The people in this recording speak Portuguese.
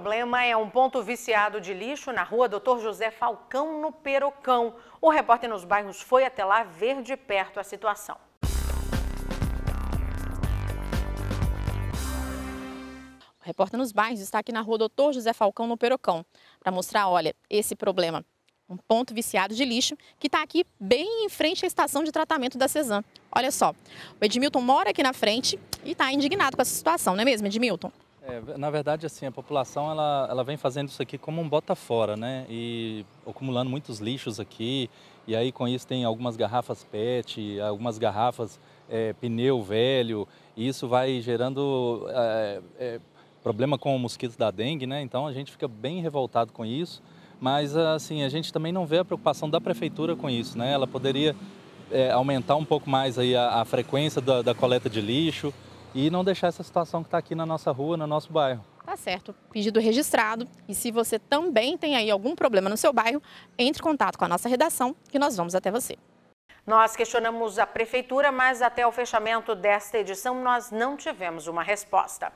problema é um ponto viciado de lixo na rua Doutor José Falcão, no Perocão. O repórter nos bairros foi até lá ver de perto a situação. O repórter nos bairros está aqui na rua Doutor José Falcão, no Perocão, para mostrar, olha, esse problema. Um ponto viciado de lixo que está aqui bem em frente à estação de tratamento da Cezan. Olha só, o Edmilton mora aqui na frente e está indignado com essa situação, não é mesmo, Edmilton? É, na verdade, assim, a população ela, ela vem fazendo isso aqui como um bota fora, né? E acumulando muitos lixos aqui. E aí com isso tem algumas garrafas PET, algumas garrafas é, pneu velho. E isso vai gerando é, é problema com o mosquito da dengue, né? Então a gente fica bem revoltado com isso. Mas assim, a gente também não vê a preocupação da prefeitura com isso, né? Ela poderia é, aumentar um pouco mais aí a, a frequência da, da coleta de lixo e não deixar essa situação que está aqui na nossa rua, no nosso bairro. Tá certo. Pedido registrado. E se você também tem aí algum problema no seu bairro, entre em contato com a nossa redação que nós vamos até você. Nós questionamos a prefeitura, mas até o fechamento desta edição nós não tivemos uma resposta.